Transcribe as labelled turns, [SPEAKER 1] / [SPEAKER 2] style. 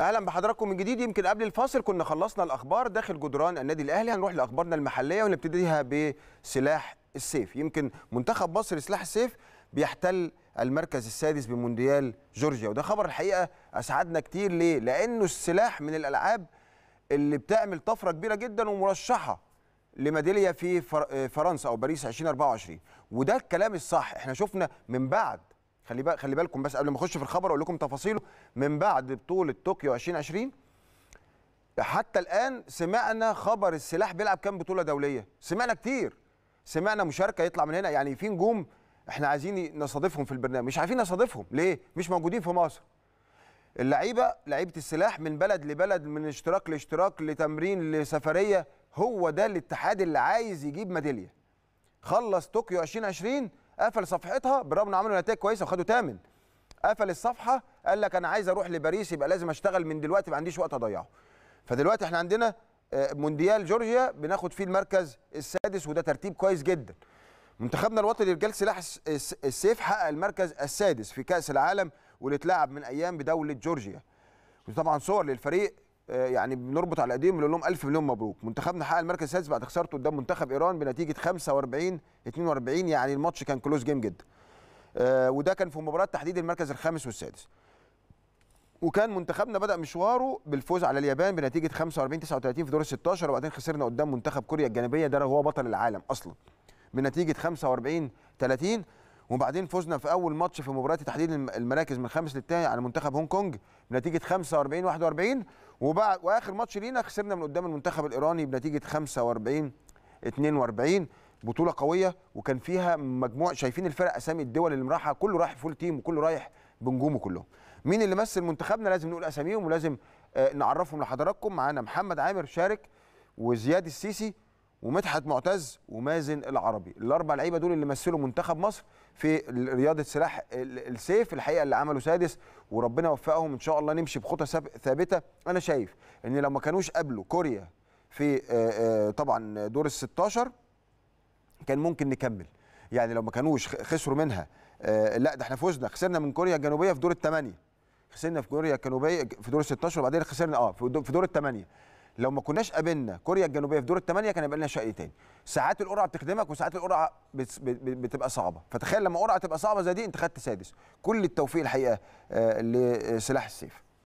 [SPEAKER 1] اهلا بحضراتكم من جديد يمكن قبل الفاصل كنا خلصنا الاخبار داخل جدران النادي الاهلي هنروح لاخبارنا المحليه ونبتديها بسلاح السيف يمكن منتخب مصر سلاح السيف بيحتل المركز السادس بمونديال جورجيا وده خبر الحقيقه اسعدنا كتير ليه لانه السلاح من الالعاب اللي بتعمل طفره كبيره جدا ومرشحه لميداليه في آه، فرنسا او باريس 2024 وده الكلام الصح احنا شفنا من بعد خلي بقى خلي بالكم بس قبل ما اخش في الخبر اقول لكم تفاصيله من بعد بطوله طوكيو 2020 حتى الان سمعنا خبر السلاح بيلعب كام بطوله دوليه سمعنا كتير سمعنا مشاركه يطلع من هنا يعني في نجوم احنا عايزين نستضيفهم في البرنامج مش عارفين نستضيفهم ليه مش موجودين في مصر اللعيبه لعيبه السلاح من بلد لبلد من اشتراك لاشتراك لتمرين لسفريه هو ده الاتحاد اللي عايز يجيب ميداليه خلص طوكيو 2020 قفل صفحتها بالرغم ان عملوا نتائج كويسه وخدوا تامن قفل الصفحه قال لك انا عايز اروح لباريس يبقى لازم اشتغل من دلوقتي ما عنديش وقت اضيعه فدلوقتي احنا عندنا آه، مونديال جورجيا بناخد فيه المركز السادس وده ترتيب كويس جدا منتخبنا الوطني لرجال سلاح السيف حقق المركز السادس في كاس العالم واللي اتلعب من ايام بدوله جورجيا وطبعا صور للفريق يعني بنربط على ايديهم بنقول لهم الف مليون مبروك منتخبنا حقق المركز السادس بعد خسارته قدام منتخب ايران بنتيجه 45 42 يعني الماتش كان كلوز جيم جدا آه، وده كان في مباراه تحديد المركز الخامس والسادس وكان منتخبنا بدا مشواره بالفوز على اليابان بنتيجه 45 39 في دور ال 16 وبعدين خسرنا قدام منتخب كوريا الجنوبيه ده هو بطل العالم اصلا بنتيجه 45 30 وبعدين فزنا في اول ماتش في مباراه تحديد المراكز من الخامس للثاني على منتخب هونج كونج بنتيجه 45 41 وبعد واخر ماتش لينا خسرنا من قدام المنتخب الايراني بنتيجه 45 42 بطوله قويه وكان فيها مجموع شايفين الفرق اسامي الدول اللي رايحه كله رايح فول تيم وكله رايح بنجومه كلهم مين اللي مثل منتخبنا لازم نقول اساميهم ولازم آه، نعرفهم لحضراتكم معانا محمد عامر شارك وزياد السيسي ومدحت معتز ومازن العربي الاربع لعيبه دول اللي مثلوا منتخب مصر في رياضه سلاح السيف الحقيقه اللي عملوا سادس وربنا وفقهم ان شاء الله نمشي بخطى ثابته انا شايف ان لو ما كانوش قابلوا كوريا في طبعا دور ال 16 كان ممكن نكمل يعني لو ما كانوش خسروا منها لا ده احنا فزنا خسرنا من كوريا الجنوبيه في دور الثمانيه خسرنا في كوريا الجنوبيه في دور ال 16 وبعدين خسرنا اه في دور الثمانيه لو ما كناش قابلنا كوريا الجنوبيه في دور الثمانيه كان يبقى لنا شق تاني ساعات القرعه بتخدمك وساعات القرعه بتبقى صعبه فتخيل لما قرعه تبقى صعبه زي دي انت خدت سادس كل التوفيق الحقيقه آه، لسلاح السيف